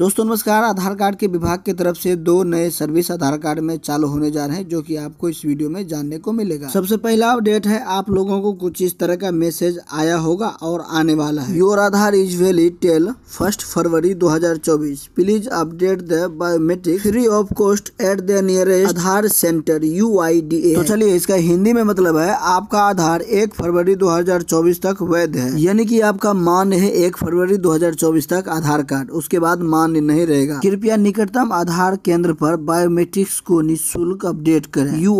दोस्तों नमस्कार आधार कार्ड के विभाग की तरफ से दो नए सर्विस आधार कार्ड में चालू होने जा रहे हैं जो कि आपको इस वीडियो में जानने को मिलेगा सबसे पहला अपडेट है आप लोगों को कुछ इस तरह का मैसेज आया होगा और आने वाला है your Aadhaar is valid till first February 2024 please update the biometric free of cost at the nearest Aadhaar centre you तो चलिए इसका हिंदी में मतलब है आपका आधार एक फरवरी दो तक वैध है यानी की आपका मान्य है एक फरवरी दो तक आधार कार्ड उसके बाद मान मान्य नहीं रहेगा कृपया निकटतम आधार केंद्र पर बायोमेट्रिक्स को निःशुल्क अपडेट करें यू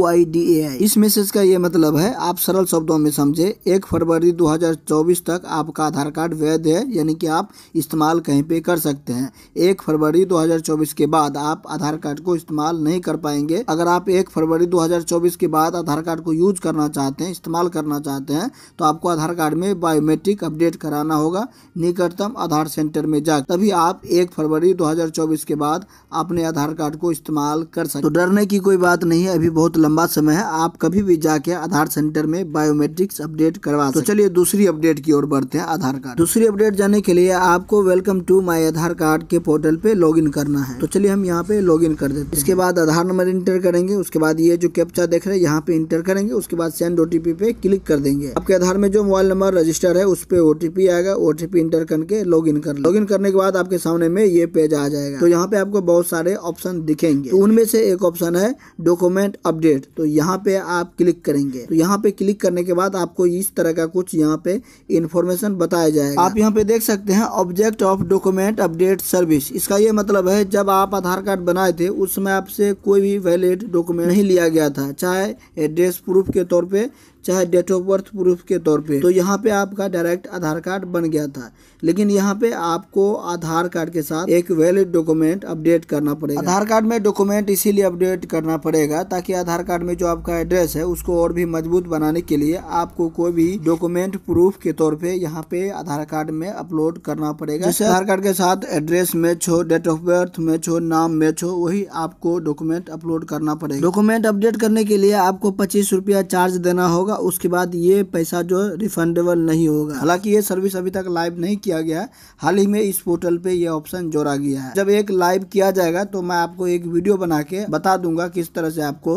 इस मैसेज का ये मतलब है आप सरल शब्दों में समझे एक फरवरी 2024 तक आपका आधार कार्ड वैध है यानी कि आप इस्तेमाल कहीं पे कर सकते हैं एक फरवरी 2024 के बाद आप आधार कार्ड को इस्तेमाल नहीं कर पाएंगे अगर आप एक फरवरी 2024 के बाद आधार कार्ड को यूज करना चाहते हैं इस्तेमाल करना चाहते हैं तो आपको आधार कार्ड में बायोमेट्रिक अपडेट कराना होगा निकटतम आधार सेंटर में जा तभी आप एक फरवरी फरवरी 2024 के बाद अपने आधार कार्ड को इस्तेमाल कर सकते तो डरने की कोई बात नहीं है अभी बहुत लंबा समय है आप कभी भी जाके आधार सेंटर में बायोमेट्रिक्स अपडेट करवा तो चलिए दूसरी अपडेट की ओर बढ़ते हैं आधार कार्ड दूसरी अपडेट जाने के लिए आपको welcome to my Aadhaar card के पोर्टल पे लॉग करना है तो चलिए हम यहाँ पे लॉग कर देते इसके बाद आधार नंबर इंटर करेंगे उसके बाद ये जो कैप्चा देख रहे हैं यहाँ पे इंटर करेंगे उसके बाद सेंड ओटीपी पे क्लिक कर देंगे आपके आधार में जो मोबाइल नंबर रजिस्टर है उस पर ओटीपी आएगा ओटीपी इंटर करके लॉग कर लॉग करने के बाद आपके सामने में ये ये पेज आ जाएगा तो यहाँ पे आपको बहुत सारे ऑप्शन दिखेंगे तो उनमें से एक ऑप्शन है डॉक्यूमेंट अपडेट तो यहाँ पे आप क्लिक करेंगे तो यहाँ पे क्लिक करने के बाद आपको इस तरह का कुछ यहाँ पे इन्फॉर्मेशन बताया जाएगा आप यहाँ पे देख सकते हैं object of document update service इसका ये मतलब है जब आप आधार कार्ड बनाए थे उस समय आपसे कोई भी वैलिड डॉक्यूमेंट नहीं लिया गया था चाहे एड्रेस प्रूफ के तौर पे चाहे डेट ऑफ बर्थ प्रूफ के तौर पे तो यहाँ पे आपका डायरेक्ट आधार कार्ड बन गया था लेकिन यहाँ पे आपको आधार कार्ड के साथ एक वैलिड डॉक्यूमेंट अपडेट करना पड़ेगा आधार कार्ड में डॉक्यूमेंट इसीलिए अपडेट करना पड़ेगा ताकि आधार कार्ड में जो आपका एड्रेस है उसको और भी मजबूत बनाने के लिए आपको कोई भी डॉक्यूमेंट प्रूफ के तौर पे यहाँ पे आधार कार्ड में अपलोड करना पड़ेगा जैसे आधार कार्ड के साथ एड्रेस में छो डेट ऑफ बर्थ में छो नाम में छो वही आपको डॉक्यूमेंट अपलोड करना पड़ेगा डॉक्यूमेंट अपडेट करने के लिए आपको पच्चीस रूपया चार्ज देना होगा उसके बाद ये पैसा जो रिफंडेबल नहीं होगा हालांकि ये सर्विस अभी तक लाइव नहीं किया गया है हाल ही में इस पोर्टल पे ये ऑप्शन जो चोरा गया है जब एक लाइव किया जाएगा तो मैं आपको एक वीडियो बना के बता दूंगा किस तरह से आपको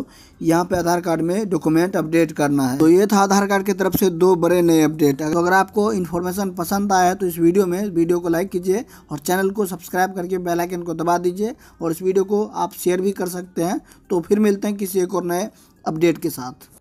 यहाँ पे आधार कार्ड में डॉक्यूमेंट अपडेट करना है तो ये था आधार कार्ड की तरफ से दो बड़े नए अपडेट तो अगर आपको इन्फॉर्मेशन पसंद आया है तो इस वीडियो में वीडियो को लाइक कीजिए और चैनल को सब्सक्राइब करके बेलाइकन को दबा दीजिए और इस वीडियो को आप शेयर भी कर सकते हैं तो फिर मिलते हैं किसी एक और नए अपडेट के साथ